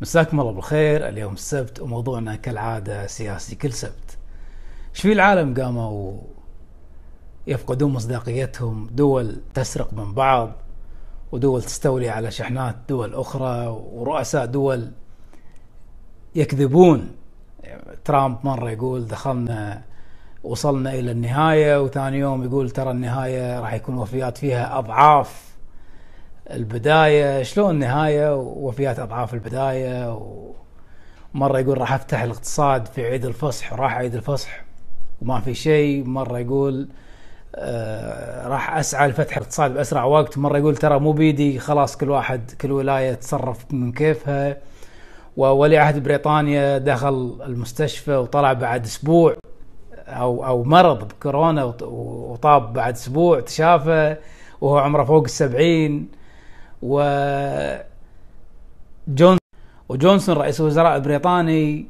مساكم الله بالخير اليوم السبت وموضوعنا كالعادة سياسي كل سبت ايش في العالم قاموا يفقدون مصداقيتهم دول تسرق من بعض ودول تستولي على شحنات دول أخرى ورؤساء دول يكذبون ترامب مرة يقول دخلنا وصلنا إلى النهاية وثاني يوم يقول ترى النهاية راح يكون وفيات فيها أضعاف البدايه شلون النهايه ووفيات اضعاف البدايه ومره يقول راح افتح الاقتصاد في عيد الفصح راح عيد الفصح وما في شيء مره يقول آه راح اسعى لفتح الاقتصاد باسرع وقت مره يقول ترى مو بيدي خلاص كل واحد كل ولايه تصرف من كيفها وولي عهد بريطانيا دخل المستشفى وطلع بعد اسبوع او او مرض بكورونا وطاب بعد اسبوع تشافى وهو عمره فوق السبعين و جونسون وجونسون رئيس الوزراء البريطاني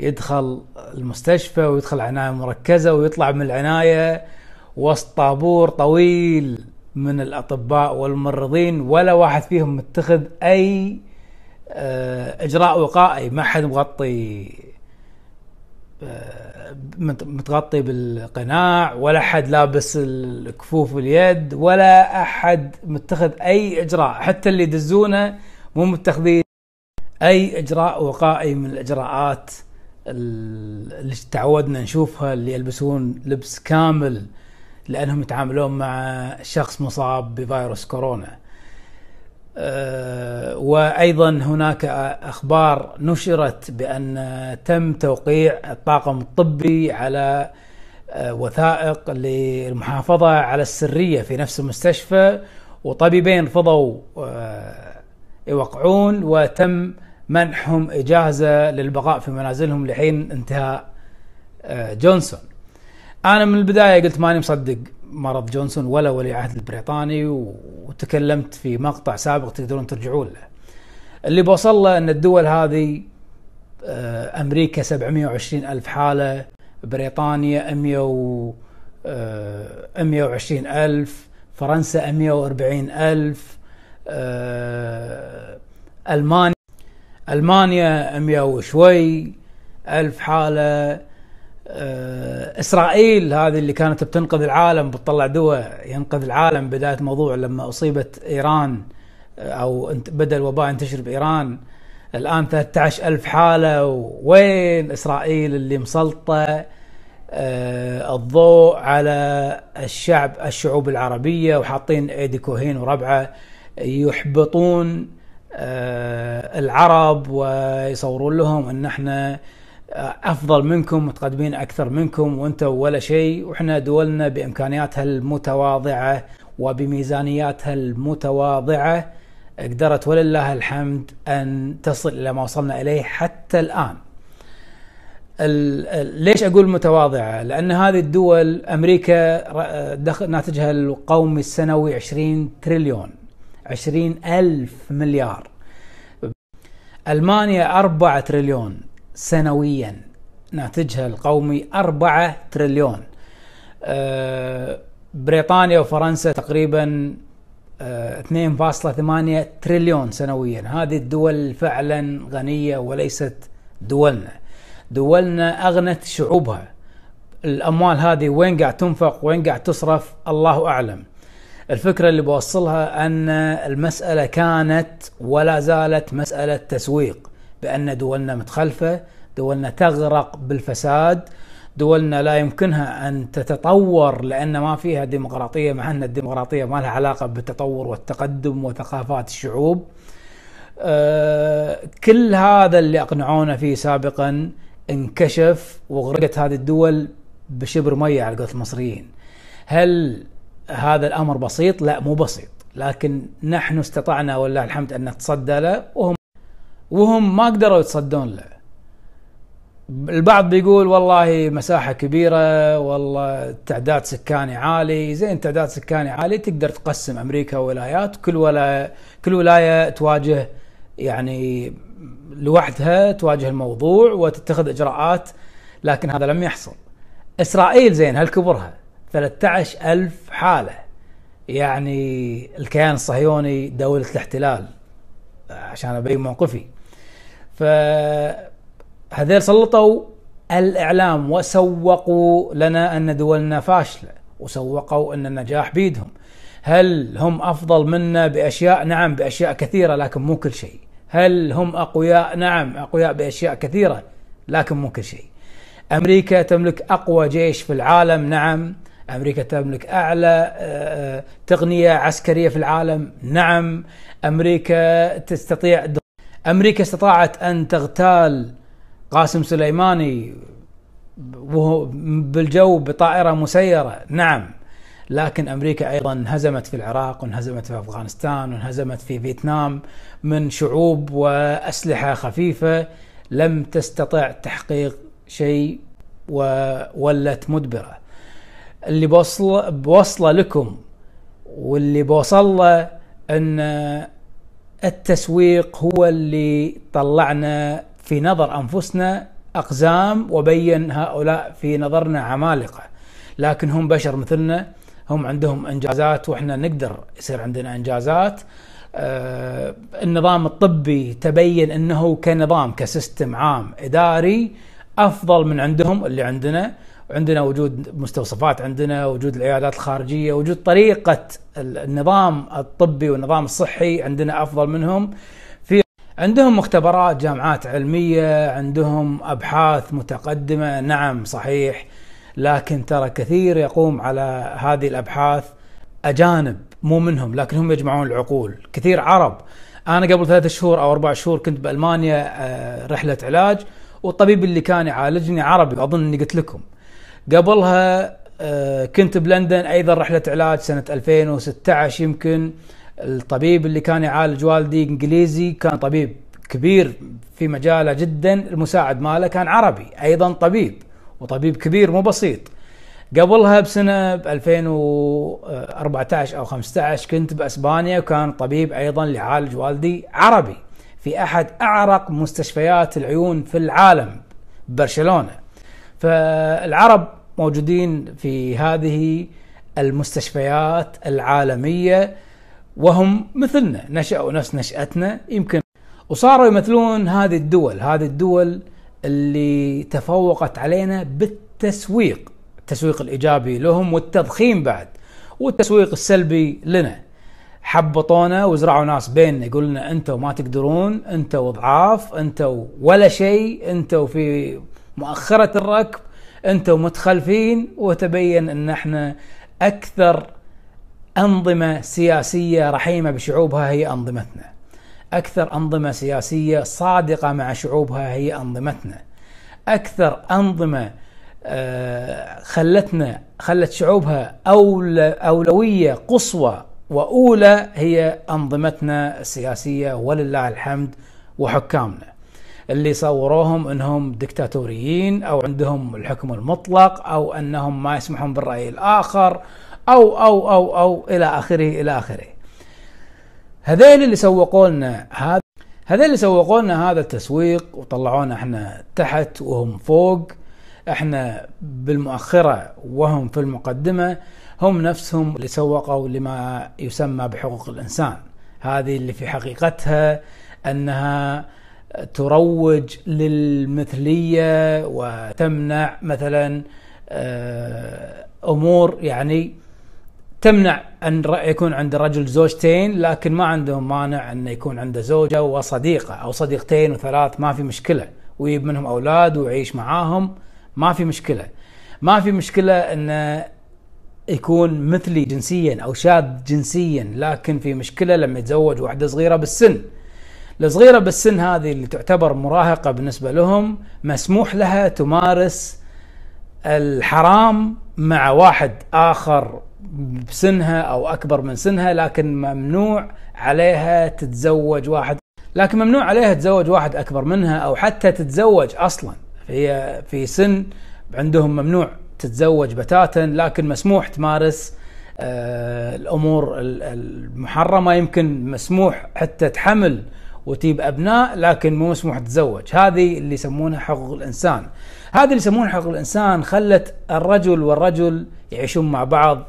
يدخل المستشفى ويدخل عناية مركزة ويطلع من العناية وسط طابور طويل من الأطباء والممرضين ولا واحد فيهم متخذ أي آه، إجراء وقائي ما حد مغطي متغطي بالقناع ولا احد لابس الكفوف اليد ولا احد متخذ اي اجراء حتى اللي يدزونه مو متخذين اي اجراء وقائي من الاجراءات اللي تعودنا نشوفها اللي يلبسون لبس كامل لانهم يتعاملون مع شخص مصاب بفيروس كورونا آه، وايضا هناك اخبار نشرت بان تم توقيع الطاقم الطبي على آه، وثائق للمحافظه على السريه في نفس المستشفى وطبيبين فضوا آه، يوقعون وتم منحهم اجازه للبقاء في منازلهم لحين انتهاء جونسون انا من البدايه قلت ماني مصدق مرض جونسون ولا ولي عهد البريطاني وتكلمت في مقطع سابق تقدرون ترجعون له اللي بوصل له ان الدول هذه آه، امريكا 720 الف حاله بريطانيا 100 120 آه، الف فرنسا 140 الف آه، المانيا المانيا 100 وشوي الف حاله آه، اسرائيل هذه اللي كانت بتنقذ العالم بتطلع دواء ينقذ العالم بدايه موضوع لما اصيبت ايران آه، او بدا الوباء ينتشر بايران الان 13 ألف حاله وين اسرائيل اللي مسلطه آه، الضوء على الشعب الشعوب العربيه وحاطين ايدي كوهين وربعه يحبطون العرب ويصورون لهم ان احنا افضل منكم متقدمين اكثر منكم وانتم ولا شيء واحنا دولنا بامكانياتها المتواضعه وبميزانياتها المتواضعه قدرت ولله الحمد ان تصل الى ما وصلنا اليه حتى الان. ليش اقول متواضعه؟ لان هذه الدول امريكا دخل ناتجها القومي السنوي 20 تريليون 20 الف مليار. المانيا 4 تريليون سنويا ناتجها القومي 4 تريليون آه، بريطانيا وفرنسا تقريبا 2.8 آه، تريليون سنويا هذه الدول فعلا غنية وليست دولنا دولنا أغنت شعوبها الأموال هذه وين قاعد تنفق وين قاعد تصرف الله أعلم الفكرة اللي بوصلها أن المسألة كانت ولا زالت مسألة تسويق بأن دولنا متخلفة دولنا تغرق بالفساد دولنا لا يمكنها أن تتطور لأن ما فيها ديمقراطية مع أن الديمقراطية ما لها علاقة بالتطور والتقدم وثقافات الشعوب آه، كل هذا اللي أقنعونا فيه سابقا انكشف وغرقت هذه الدول بشبر مية على قولة المصريين هل هذا الأمر بسيط؟ لا مو بسيط لكن نحن استطعنا والله الحمد أن نتصدى له وهم وهم ما قدروا يتصدون له البعض بيقول والله مساحة كبيرة والله تعداد سكاني عالي زين تعداد سكاني عالي تقدر تقسم أمريكا ولايات كل ولاية كل ولاية تواجه يعني لوحدها تواجه الموضوع وتتخذ إجراءات لكن هذا لم يحصل إسرائيل زين هل كبرها 13 ألف حالة يعني الكيان الصهيوني دولة الاحتلال عشان أبين موقفي فهذيل سلطوا الاعلام وسوقوا لنا ان دولنا فاشله وسوقوا ان النجاح بيدهم هل هم افضل منا باشياء نعم باشياء كثيره لكن مو كل شيء هل هم اقوياء نعم اقوياء باشياء كثيره لكن مو كل شيء امريكا تملك اقوى جيش في العالم نعم امريكا تملك اعلى آه، آه، تقنيه عسكريه في العالم نعم امريكا تستطيع امريكا استطاعت ان تغتال قاسم سليماني وهو بالجو بطائره مسيره نعم لكن امريكا ايضا انهزمت في العراق وانهزمت في افغانستان وانهزمت في فيتنام من شعوب واسلحه خفيفه لم تستطع تحقيق شيء وولت مدبره. اللي بوصله بوصله لكم واللي بوصله ان التسويق هو اللي طلعنا في نظر انفسنا اقزام وبين هؤلاء في نظرنا عمالقه لكن هم بشر مثلنا هم عندهم انجازات واحنا نقدر يصير عندنا انجازات آه النظام الطبي تبين انه كنظام كسيستم عام اداري افضل من عندهم اللي عندنا عندنا وجود مستوصفات عندنا وجود العيادات الخارجية وجود طريقة النظام الطبي والنظام الصحي عندنا أفضل منهم في عندهم مختبرات جامعات علمية عندهم أبحاث متقدمة نعم صحيح لكن ترى كثير يقوم على هذه الأبحاث أجانب مو منهم لكن هم يجمعون العقول كثير عرب أنا قبل ثلاثة شهور أو أربع شهور كنت بألمانيا آه، رحلة علاج والطبيب اللي كان يعالجني عربي اظن اني قلت لكم قبلها آه، كنت بلندن ايضا رحله علاج سنه 2016 يمكن الطبيب اللي كان يعالج والدي انجليزي كان طبيب كبير في مجاله جدا المساعد ماله كان عربي ايضا طبيب وطبيب كبير مو بسيط قبلها بسنه ب 2014 او 15 كنت باسبانيا وكان طبيب ايضا اللي والدي عربي في احد اعرق مستشفيات العيون في العالم برشلونه فالعرب موجودين في هذه المستشفيات العالميه وهم مثلنا نشأوا نفس نشأتنا يمكن وصاروا يمثلون هذه الدول هذه الدول اللي تفوقت علينا بالتسويق التسويق الإيجابي لهم والتضخيم بعد والتسويق السلبي لنا حبطونا وزرعوا ناس بيننا يقول لنا انتم ما تقدرون انتم ضعاف انتم ولا شيء انتم في مؤخرة الركب انتم متخلفين وتبين ان احنا اكثر انظمه سياسيه رحيمه بشعوبها هي انظمتنا. اكثر انظمه سياسيه صادقه مع شعوبها هي انظمتنا. اكثر انظمه آه، خلتنا خلت شعوبها اولويه قصوى واولى هي انظمتنا السياسيه ولله الحمد وحكامنا. اللي صوروهم انهم دكتاتوريين او عندهم الحكم المطلق او انهم ما يسمحون بالراي الاخر او او او او الى اخره الى اخره. هذيل اللي سوقوا لنا هذا هذيل اللي سوقوا لنا هذا التسويق وطلعونا احنا تحت وهم فوق احنا بالمؤخره وهم في المقدمه هم نفسهم اللي سوقوا لما يسمى بحقوق الانسان هذه اللي في حقيقتها انها تروج للمثليه وتمنع مثلا آه، امور يعني تمنع ان يكون عند الرجل زوجتين لكن ما عندهم مانع ان يكون عنده زوجه وصديقه او صديقتين وثلاث ما في مشكله ويجيب منهم اولاد ويعيش معاهم ما في مشكله ما في مشكله انه يكون مثلي جنسيا او شاذ جنسيا لكن في مشكله لما يتزوج واحده صغيره بالسن الصغيرة بالسن هذه اللي تعتبر مراهقة بالنسبة لهم مسموح لها تمارس الحرام مع واحد آخر بسنها أو أكبر من سنها لكن ممنوع عليها تتزوج واحد لكن ممنوع عليها تتزوج واحد أكبر منها أو حتى تتزوج أصلا هي في سن عندهم ممنوع تتزوج بتاتا لكن مسموح تمارس آه، الامور المحرمه يمكن مسموح حتى تحمل وتيب ابناء لكن مو مسموح تتزوج هذه اللي يسمونها حقوق الانسان هذه اللي يسمونها حقوق الانسان خلت الرجل والرجل يعيشون مع بعض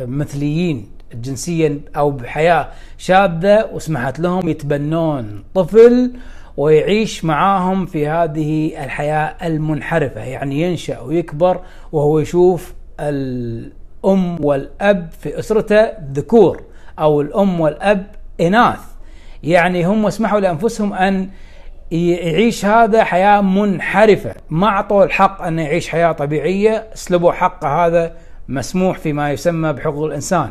مثليين جنسيا او بحياه شاذه وسمحت لهم يتبنون طفل ويعيش معاهم في هذه الحياه المنحرفه يعني ينشا ويكبر وهو يشوف الام والاب في اسرته ذكور او الام والاب اناث يعني هم اسمحوا لانفسهم ان يعيش هذا حياه منحرفه ما اعطوه الحق انه يعيش حياه طبيعيه سلبوا حقه هذا مسموح فيما يسمى بحقوق الانسان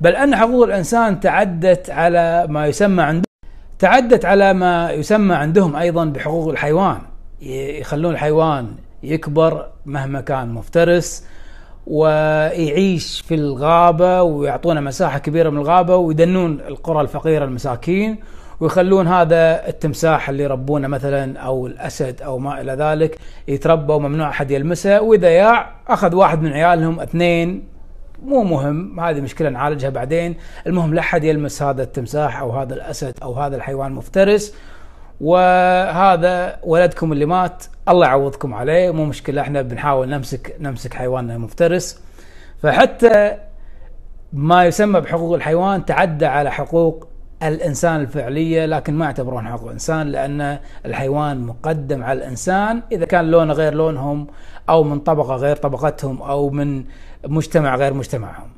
بل ان حقوق الانسان تعدت على ما يسمى عندهم تعدت على ما يسمى عندهم ايضا بحقوق الحيوان يخلون الحيوان يكبر مهما كان مفترس ويعيش في الغابة ويعطونا مساحة كبيرة من الغابة ويدنون القرى الفقيرة المساكين ويخلون هذا التمساح اللي يربونه مثلا او الاسد او ما الى ذلك يتربى وممنوع احد يلمسه واذا ياع اخذ واحد من عيالهم اثنين مو مهم هذه مشكله نعالجها بعدين المهم لا احد يلمس هذا التمساح او هذا الاسد او هذا الحيوان المفترس وهذا ولدكم اللي مات الله يعوضكم عليه مو مشكله احنا بنحاول نمسك نمسك حيواننا المفترس فحتى ما يسمى بحقوق الحيوان تعدى على حقوق الانسان الفعليه لكن ما يعتبرون حقوق انسان لان الحيوان مقدم على الانسان اذا كان لونه غير لونهم او من طبقه غير طبقتهم او من مجتمع غير مجتمعهم.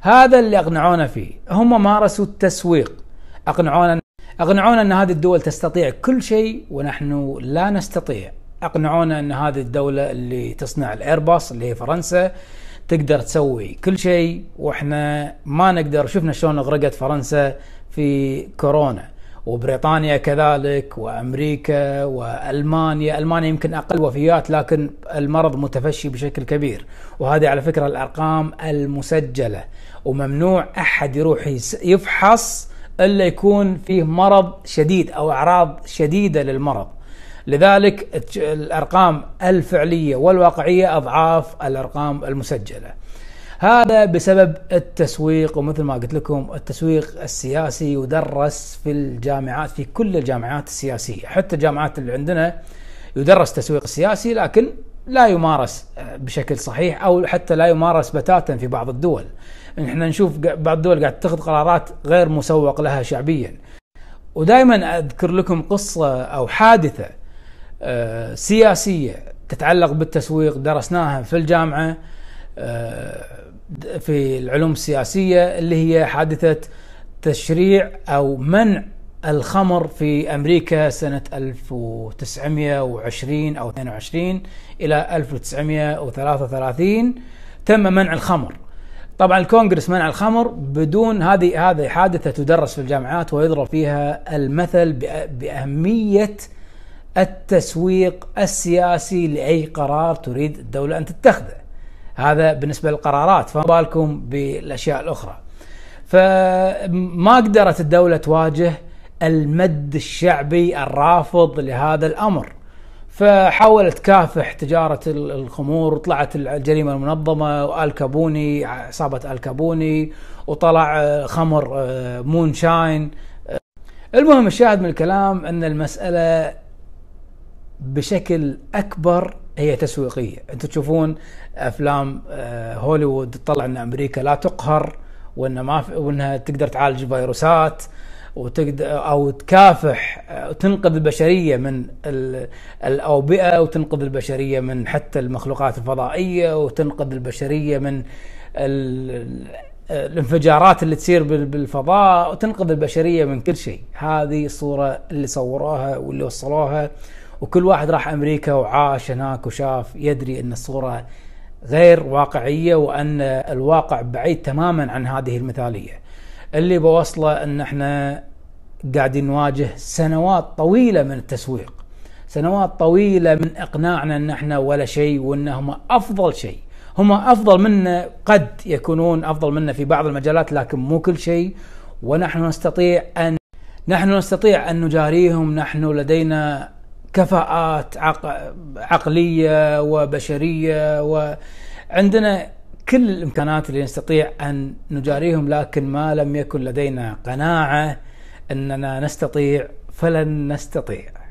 هذا اللي اقنعونا فيه، هم مارسوا التسويق اقنعونا اقنعونا ان هذه الدول تستطيع كل شيء ونحن لا نستطيع اقنعونا ان هذه الدوله اللي تصنع الايرباص اللي هي فرنسا تقدر تسوي كل شيء واحنا ما نقدر شفنا شلون اغرقت فرنسا في كورونا وبريطانيا كذلك وامريكا والمانيا، المانيا يمكن اقل وفيات لكن المرض متفشي بشكل كبير، وهذه على فكره الارقام المسجله وممنوع احد يروح يفحص الا يكون فيه مرض شديد او اعراض شديده للمرض لذلك الارقام الفعليه والواقعيه اضعاف الارقام المسجله هذا بسبب التسويق ومثل ما قلت لكم التسويق السياسي يدرس في الجامعات في كل الجامعات السياسيه حتى الجامعات اللي عندنا يدرس التسويق السياسي لكن لا يمارس بشكل صحيح او حتى لا يمارس بتاتا في بعض الدول ان احنا نشوف بعض الدول قاعد تتخذ قرارات غير مسوق لها شعبيا ودائما اذكر لكم قصه او حادثه آه، سياسيه تتعلق بالتسويق درسناها في الجامعه آه، في العلوم السياسيه اللي هي حادثه تشريع او منع الخمر في امريكا سنه 1920 او 22 الى 1933 تم منع الخمر طبعا الكونغرس منع الخمر بدون هذه هذه حادثه تدرس في الجامعات ويضرب فيها المثل باهميه التسويق السياسي لاي قرار تريد الدوله ان تتخذه. هذا بالنسبه للقرارات فما بالكم بالاشياء الاخرى. فما قدرت الدوله تواجه المد الشعبي الرافض لهذا الامر. فحاولت تكافح تجارة الخمور وطلعت الجريمة المنظمة والكابوني عصابة الكابوني وطلع آه، خمر آه، مونشاين آه، المهم الشاهد من الكلام ان المسألة بشكل اكبر هي تسويقية انتم تشوفون افلام هوليوود تطلع ان امريكا لا تقهر وان ما وانها تقدر تعالج فيروسات وتقدر او تكافح وتنقذ البشريه من الاوبئه وتنقذ البشريه من حتى المخلوقات الفضائيه وتنقذ البشريه من الانفجارات اللي تصير بالفضاء وتنقذ البشريه من كل شيء هذه الصوره اللي صوروها واللي وصلوها وكل واحد راح امريكا وعاش هناك وشاف يدري ان الصوره غير واقعيه وان الواقع بعيد تماما عن هذه المثاليه اللي بوصله ان احنا قاعدين نواجه سنوات طويله من التسويق سنوات طويله من اقناعنا ان احنا ولا شيء وان هم افضل شيء هم افضل منا قد يكونون افضل منا في بعض المجالات لكن مو كل شيء ونحن نستطيع ان نحن نستطيع ان نجاريهم نحن لدينا كفاءات عقليه وبشريه وعندنا كل الامكانات اللي نستطيع ان نجاريهم لكن ما لم يكن لدينا قناعه اننا نستطيع فلن نستطيع